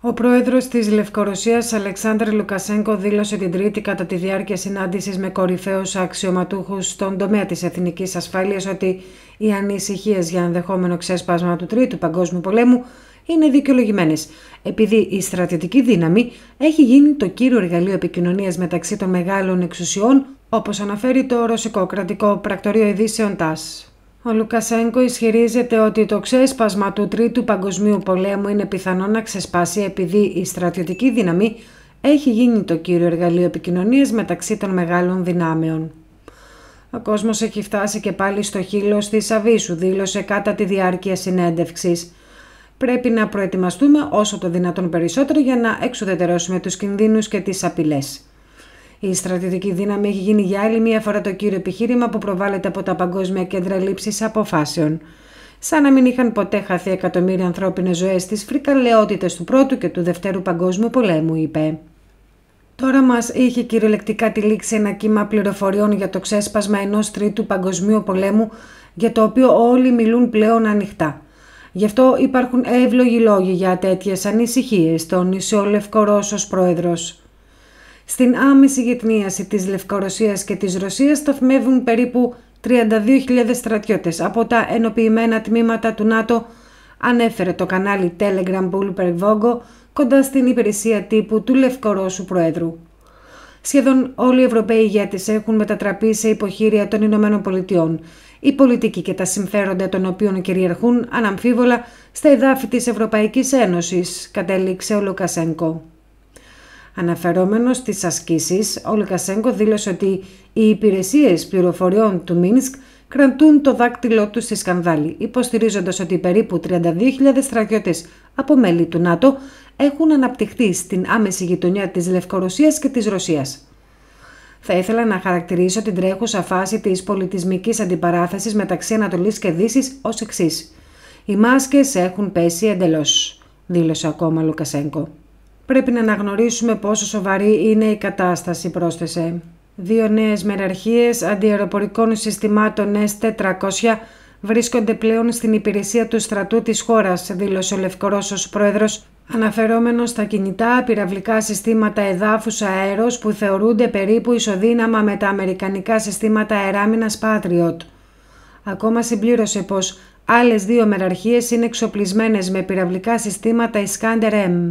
Ο πρόεδρος της Λευκορωσίας Αλεξάνδρ Λουκασέγκο δήλωσε την Τρίτη κατά τη διάρκεια συνάντησης με κορυφαίους αξιωματούχους στον τομέα της εθνικής ασφάλειας ότι οι ανησυχίες για ενδεχόμενο ξέσπασμα του Τρίτου Παγκόσμιου Πολέμου είναι δικαιολογημένες, επειδή η στρατιωτική δύναμη έχει γίνει το κύριο εργαλείο επικοινωνίας μεταξύ των μεγάλων εξουσιών, όπως αναφέρει το ρωσικό κρατικό πρακτορείο ειδήσεων ΤΑΣ. Ο Λουκασέγκο ισχυρίζεται ότι το ξέσπασμα του Τρίτου Παγκοσμίου Πολέμου είναι πιθανό να ξεσπάσει επειδή η στρατιωτική δύναμη έχει γίνει το κύριο εργαλείο επικοινωνίας μεταξύ των μεγάλων δυνάμεων. Ο κόσμος έχει φτάσει και πάλι στο χείλο τη Αβίσου, δήλωσε κατά τη διάρκεια συνέντευξης. Πρέπει να προετοιμαστούμε όσο το δυνατόν περισσότερο για να εξουδετερώσουμε τους κινδύνους και τις απειλές. Η στρατιωτική δύναμη έχει γίνει για άλλη μία φορά το κύριο επιχείρημα που προβάλλεται από τα παγκόσμια κέντρα λήψης αποφάσεων. Σαν να μην είχαν ποτέ χαθεί εκατομμύρια ανθρώπινες ζωές στις φρικαλαιότητες του Πρώτου και του Δευτέρου Παγκόσμιου Πολέμου, είπε. Τώρα μας είχε κυριολεκτικά τη λήξη ένα κύμα πληροφοριών για το ξέσπασμα ενός Τρίτου Παγκοσμίου Πολέμου, για το οποίο όλοι μιλούν πλέον ανοιχτά. Γι' αυτό υπάρχουν εύλογοι λόγοι για τέτοιες ανησυχίες, τον ο Λευκορώσος Πρόεδρος. Στην άμεση γυτνίαση της Λευκορωσίας και της Ρωσίας σταθμεύουν περίπου 32.000 στρατιώτες από τα ενοποιημένα τμήματα του ΝΑΤΟ, ανέφερε το κανάλι Telegram Bulberg Vogo κοντά στην υπηρεσία τύπου του Λευκορώσου Προέδρου. Σχεδόν όλοι οι Ευρωπαίοι ηγέτες έχουν μετατραπεί σε υποχείρια των Ηνωμένων Πολιτειών. Οι πολιτικοί και τα συμφέροντα των οποίων κυριαρχούν αναμφίβολα στα εδάφη της Ευρωπαϊκής Ένωσης, κατέληξε ο Λουκασένκο. Αναφερόμενος στις ασκήσεις, ο Λουκασέγκο δήλωσε ότι οι υπηρεσίες πληροφοριών του Μίνσκ κρατούν το δάκτυλό τους στη σκανδάλη, υποστηρίζοντας ότι περίπου 32.000 στρατιώτες από μέλη του ΝΑΤΟ έχουν αναπτυχθεί στην άμεση γειτονιά της Λευκορωσίας και της Ρωσίας. Θα ήθελα να χαρακτηρίσω την τρέχουσα φάση της πολιτισμικής αντιπαράθεσης μεταξύ ανατολής και Δύσης ως εξής. Οι μάσκες έχουν πέσει εντελώς, δήλωσε ακόμα Λουκασέγκο. Πρέπει να αναγνωρίσουμε πόσο σοβαρή είναι η κατάσταση, πρόσθεσε. Δύο νέες μεραρχίες αντιεροπορικών συστημάτων S-400 βρίσκονται πλέον στην υπηρεσία του στρατού της χώρας, δήλωσε ο Λευκορώσος Πρόεδρος, αναφερόμενος στα κινητά πυραυλικά συστήματα εδάφους αέρος που θεωρούνται περίπου ισοδύναμα με τα αμερικανικά συστήματα αεράμινας Patriot. Ακόμα συμπλήρωσε πως άλλες δύο μεραρχίες είναι εξοπλισμένες με πυραυλικά συστήματα Iskander M.